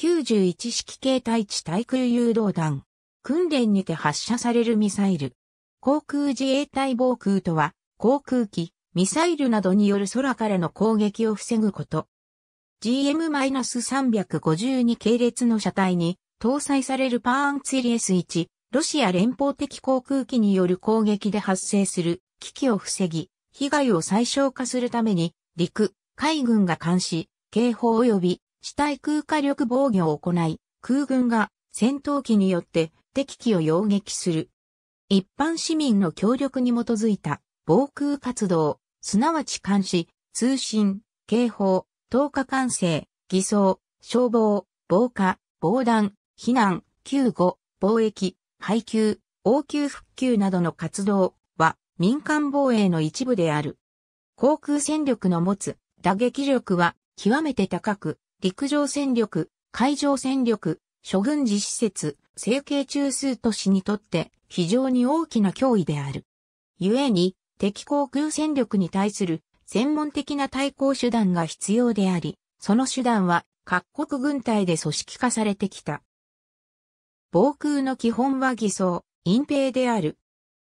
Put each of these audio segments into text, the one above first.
91式形態地対空誘導弾。訓練にて発射されるミサイル。航空自衛隊防空とは、航空機、ミサイルなどによる空からの攻撃を防ぐこと。GM-352 系列の車体に搭載されるパーンツィリ S1、ロシア連邦的航空機による攻撃で発生する危機を防ぎ、被害を最小化するために、陸、海軍が監視、警報及び地対空火力防御を行い、空軍が戦闘機によって敵機を擁撃する。一般市民の協力に基づいた防空活動、すなわち監視、通信、警報、投下管制、偽装、消防、防火、防弾、避難、救護、貿易、配給、応急復旧などの活動は民間防衛の一部である。航空戦力の持つ打撃力は極めて高く、陸上戦力、海上戦力、諸軍事施設、整形中枢都市にとって非常に大きな脅威である。故に、敵航空戦力に対する専門的な対抗手段が必要であり、その手段は各国軍隊で組織化されてきた。防空の基本は偽装、隠蔽である。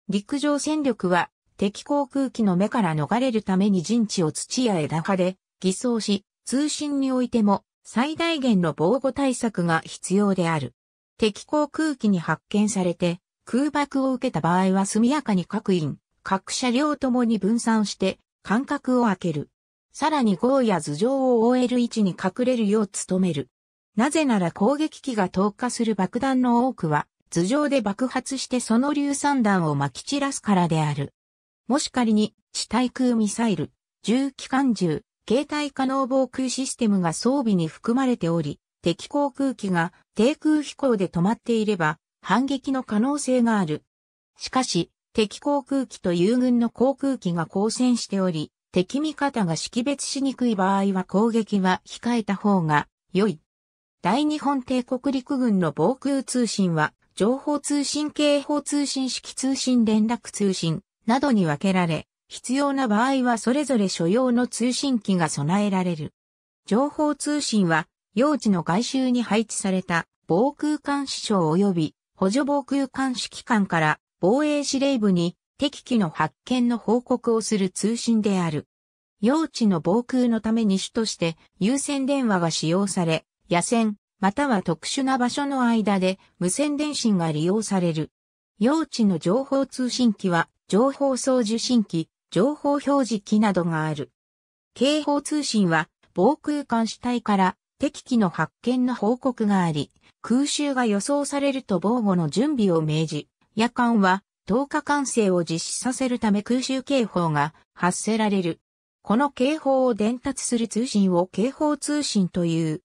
陸上戦力は敵航空機の目から逃れるために陣地を土や枝葉で偽装し、通信においても最大限の防護対策が必要である。敵航空機に発見されて空爆を受けた場合は速やかに各員、各車両ともに分散して間隔を空ける。さらに号や頭上を覆える位置に隠れるよう努める。なぜなら攻撃機が投下する爆弾の多くは頭上で爆発してその硫酸弾を撒き散らすからである。もし仮に地対空ミサイル、重機関銃、携帯可能防空システムが装備に含まれており、敵航空機が低空飛行で止まっていれば反撃の可能性がある。しかし、敵航空機と友軍の航空機が交戦しており、敵味方が識別しにくい場合は攻撃は控えた方が良い。大日本帝国陸軍の防空通信は、情報通信警報通信式通信連絡通信などに分けられ、必要な場合はそれぞれ所要の通信機が備えられる。情報通信は、用地の外周に配置された防空監視省及び補助防空監視機関から防衛司令部に敵機の発見の報告をする通信である。用地の防空のために主として有線電話が使用され、野戦、または特殊な場所の間で無線電信が利用される。用地の情報通信機は情報送受信機、情報表示機などがある。警報通信は、防空監主体から敵機の発見の報告があり、空襲が予想されると防護の準備を命じ、夜間は10日完制を実施させるため空襲警報が発せられる。この警報を伝達する通信を警報通信という。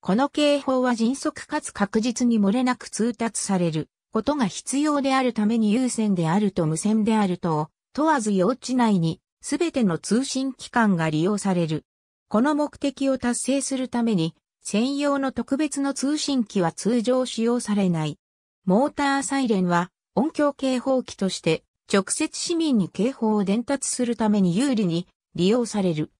この警報は迅速かつ確実に漏れなく通達されることが必要であるために優先であると無線であると問わず用地内にすべての通信機関が利用される。この目的を達成するために、専用の特別の通信機は通常使用されない。モーターサイレンは音響警報機として直接市民に警報を伝達するために有利に利用される。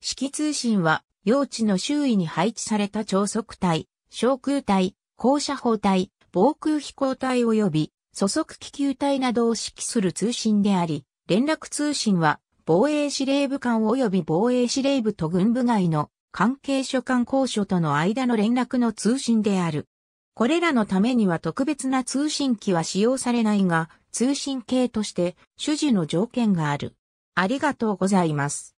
式通信は用地の周囲に配置された超速帯、小空隊、高射砲隊、防空飛行隊及び素速気球体などを指揮する通信であり、連絡通信は防衛司令部間及び防衛司令部と軍部外の関係所管交渉との間の連絡の通信である。これらのためには特別な通信機は使用されないが、通信系として主事の条件がある。ありがとうございます。